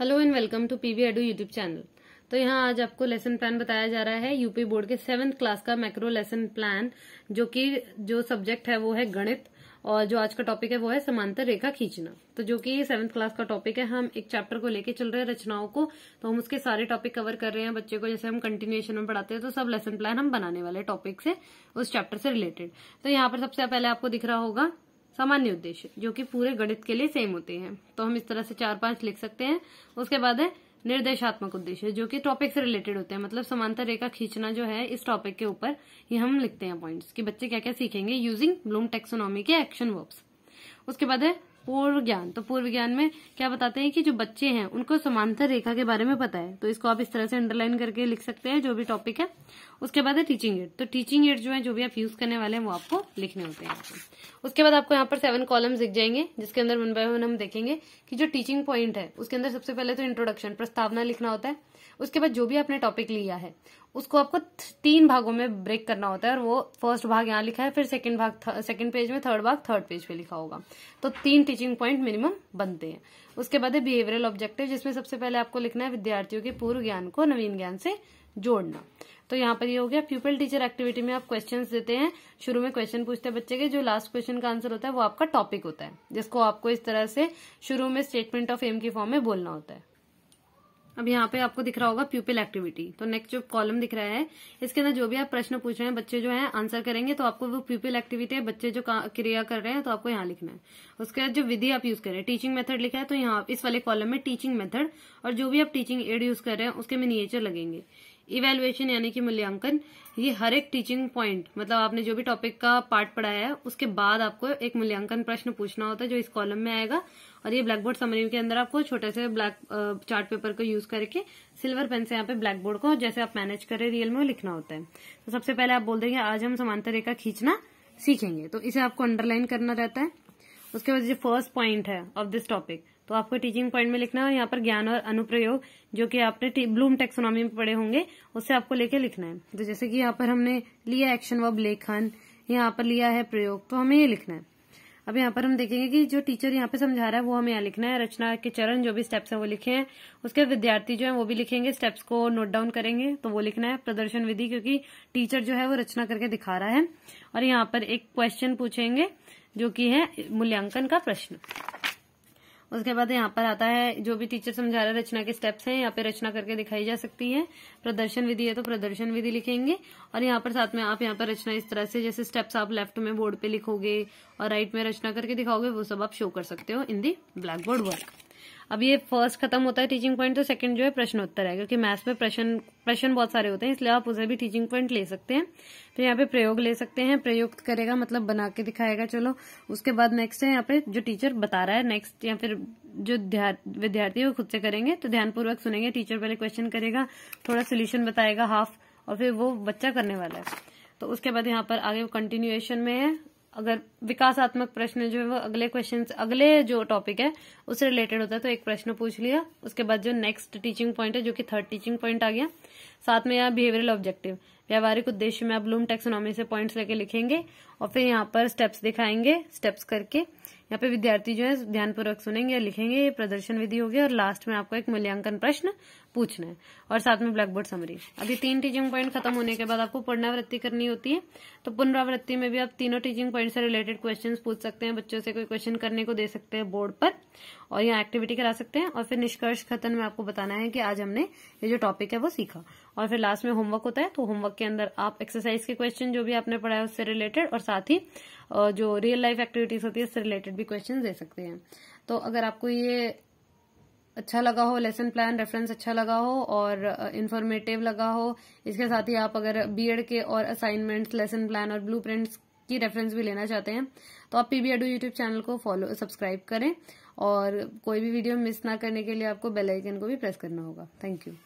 hello and welcome to PV edu YouTube channel तो यहाँ आज आपको लेसन प्लान बताया जा रहा है यूपी बोर्ड के सेवन्थ क्लास का मैक्रो लेसन प्लान जो कि जो सब्जेक्ट है वो है गणित और जो आज का टॉपिक है वो है समांतर रेखा खींचना तो जो कि सेवन्थ क्लास का टॉपिक है हम एक चैप्टर को लेके चल रहे हैं रचनाओं को तो हम उसके सारे टॉपिक कवर कर रहे हैं बच्चे को जैसे हम कंटिन्यूएशन में पढ़ाते हैं तो सब लेसन प्लान हम बनाने वाले टॉपिक से उस चैप्टर से रिलेटेड तो यहाँ पर सबसे पहले आपको दिख रहा होगा सामान्य उद्देश्य जो कि पूरे गणित के लिए सेम होते हैं तो हम इस तरह से चार पांच लिख सकते हैं उसके बाद है निर्देशात्मक उद्देश्य जो कि टॉपिक से रिलेटेड होते हैं मतलब समांतर रेखा खींचना जो है इस टॉपिक के ऊपर ये हम लिखते हैं पॉइंट्स कि बच्चे क्या क्या सीखेंगे यूजिंग ब्लूम टेक्सोनॉमी के एक्शन वर्ब्स उसके बाद है पूर्व ज्ञान तो पूर्व ज्ञान में क्या बताते हैं कि जो बच्चे हैं उनको समांतर रेखा के बारे में पता है तो इसको आप इस तरह से अंडरलाइन करके लिख सकते हैं जो भी टॉपिक है उसके बाद है टीचिंग एड तो टीचिंग एड जो है जो भी आप यूज करने वाले हैं वो आपको लिखने होते हैं उसके बाद आपको यहाँ पर सेवन कॉलम्स दिख जाएंगे जिसके अंदर वन बाय वन हम देखेंगे कि जो टीचिंग पॉइंट है उसके अंदर सबसे पहले तो इंट्रोडक्शन प्रस्तावना लिखना होता है उसके बाद जो भी आपने टॉपिक लिया है उसको आपको तीन भागों में ब्रेक करना होता है और वो फर्स्ट भाग यहाँ लिखा है फिर सेकंड भाग सेकंड पेज में थर्ड भाग थर्ड पेज पे लिखा होगा तो तीन टीचिंग पॉइंट मिनिमम बनते हैं उसके बाद है बिहेवियरल ऑब्जेक्टिव जिसमें सबसे पहले आपको लिखना है विद्यार्थियों के पूर्व ज्ञान को नवीन ज्ञान से जोड़ना तो यहाँ पर ये हो गया प्यूपल टीचर एक्टिविटी में आप क्वेश्चन देते हैं शुरू में क्वेश्चन पूछते हैं बच्चे के जो लास्ट क्वेश्चन का आंसर होता है वो आपका टॉपिक होता है जिसको आपको इस तरह से शुरू में स्टेटमेंट ऑफ एम के फॉर्म में बोलना होता है अब यहाँ पे आपको दिख रहा होगा प्यूपिल एक्टिविटी तो नेक्स्ट जो कॉलम दिख रहा है इसके अंदर जो भी आप प्रश्न पूछ रहे हैं बच्चे जो है आंसर करेंगे तो आपको वो प्यूपिल एक्टिविटी है बच्चे जो क्रिया कर रहे हैं तो आपको यहाँ लिखना है उसके बाद जो विधि आप यूज कर रहे हैं टीचिंग मेथड लिखा है तो यहाँ इस वाले कॉलम में टीचिंग मेथड और जो भी आप टीचिंग एड यूज कर रहे हैं उसके मिनिएचर लगेंगे इवेल्युएशन यानी कि मूल्यांकन ये हर एक टीचिंग पॉइंट मतलब आपने जो भी टॉपिक का पार्ट पढ़ाया है उसके बाद आपको एक मूल्यांकन प्रश्न पूछना होता है जो इस कॉलम में आएगा और ये ब्लैक बोर्ड समरी के अंदर आपको छोटे से ब्लैक चार्ट पेपर को यूज करके सिल्वर पेन से यहाँ पे ब्लैक बोर्ड को जैसे आप मैनेज रहे रियल में लिखना होता है तो सबसे पहले आप बोल देंगे आज हम समांतर रेखा खींचना सीखेंगे तो इसे आपको अंडरलाइन करना रहता है उसके बाद जो फर्स्ट पॉइंट है ऑफ दिस टॉपिक तो आपको टीचिंग पॉइंट में लिखना है और यहाँ पर ज्ञान और अनुप्रयोग जो कि आपने ब्लूम टेक्सोनॉमी में पढ़े होंगे उससे आपको लेके लिखना है तो जैसे कि यहाँ पर हमने लिया एक्शन वब लेखन यहाँ पर लिया है प्रयोग तो हमें ये लिखना है अब यहाँ पर हम देखेंगे कि जो टीचर यहाँ पे समझा रहा है वो हमें यहाँ लिखना है रचना के चरण जो भी स्टेप्स हैं वो लिखे हैं उसके विद्यार्थी जो है वो भी लिखेंगे स्टेप्स को नोट डाउन करेंगे तो वो लिखना है प्रदर्शन विधि क्योंकि टीचर जो है वो रचना करके दिखा रहा है और यहाँ पर एक क्वेश्चन पूछेंगे जो कि है मूल्यांकन का प्रश्न उसके बाद यहाँ पर आता है जो भी टीचर समझा रहे रचना के स्टेप्स हैं यहाँ पे रचना करके दिखाई जा सकती है प्रदर्शन विधि है तो प्रदर्शन विधि लिखेंगे और यहाँ पर साथ में आप यहाँ पर रचना इस तरह से जैसे स्टेप्स आप लेफ्ट में बोर्ड पे लिखोगे और राइट में रचना करके दिखाओगे वो सब आप शो कर सकते हो in the blackboard work अब ये फर्स्ट खत्म होता है टीचिंग पॉइंट तो सेकंड जो है प्रश्नोत्तर है क्योंकि मैथ्स में प्रश्न प्रश्न बहुत सारे होते हैं इसलिए आप उसे भी टीचिंग पॉइंट ले सकते हैं फिर तो यहाँ पे प्रयोग ले सकते हैं प्रयोग करेगा मतलब बना के दिखाएगा चलो उसके बाद नेक्स्ट है यहाँ पे जो टीचर बता रहा है नेक्स्ट या फिर जो विद्यार्थी है वो खुद से करेंगे तो ध्यानपूर्वक सुनेंगे टीचर पहले क्वेश्चन करेगा थोड़ा सोल्यूशन बताएगा हाफ और फिर वो बच्चा करने वाला है तो उसके बाद यहाँ पर आगे कंटिन्यूएशन में है अगर विकासात्मक प्रश्न जो है वो अगले क्वेश्चन अगले जो टॉपिक है उससे रिलेटेड होता है तो एक प्रश्न पूछ लिया उसके बाद जो नेक्स्ट टीचिंग पॉइंट है जो कि थर्ड टीचिंग पॉइंट आ गया साथ में यहाँ बिहेवियरल ऑब्जेक्टिव व्यावहारिक उद्देश्य में आप ब्लूम टेक्सोनॉमी से पॉइंट्स लेके लिखेंगे और फिर यहाँ पर स्टेप्स दिखाएंगे स्टेप्स करके यहाँ पे विद्यार्थी जो है ध्यानपूर्वक सुनेंगे लिखेंगे ये प्रदर्शन विधि होगी और लास्ट में आपको एक मूल्यांकन प्रश्न पूछना है और साथ में ब्लैक बोर्ड समरी अब ये तीन टीचिंग पॉइंट खत्म होने के बाद आपको पुनरावृत्ति करनी होती है तो पुनरावृत्ति में भी आप तीनों टीचिंग पॉइंट से रिलेटेड क्वेश्चन पूछ सकते हैं बच्चों से कोई क्वेश्चन करने को दे सकते हैं बोर्ड पर और यहाँ एक्टिविटी करा सकते हैं और फिर निष्कर्ष खतन में आपको बताना है कि आज हमने ये जो टॉपिक है वो सीखा और फिर लास्ट में होमवर्क होता है तो होमवर्क के अंदर आप एक्सरसाइज के क्वेश्चन जो भी आपने पढ़ा है उससे रिलेटेड और साथ ही जो रियल लाइफ एक्टिविटीज होती है उससे रिलेटेड भी क्वेश्चन दे सकते हैं तो अगर आपको ये अच्छा लगा हो लेसन प्लान रेफरेंस अच्छा लगा हो और इन्फॉर्मेटिव uh, लगा हो इसके साथ ही आप अगर बी के और असाइनमेंट्स लेसन प्लान और ब्लू की रेफरेंस भी लेना चाहते हैं तो आप बी एडू यूट्यूब चैनल को फॉलो सब्सक्राइब करें और कोई भी वीडियो मिस ना करने के लिए आपको बेल आइकन को भी प्रेस करना होगा थैंक यू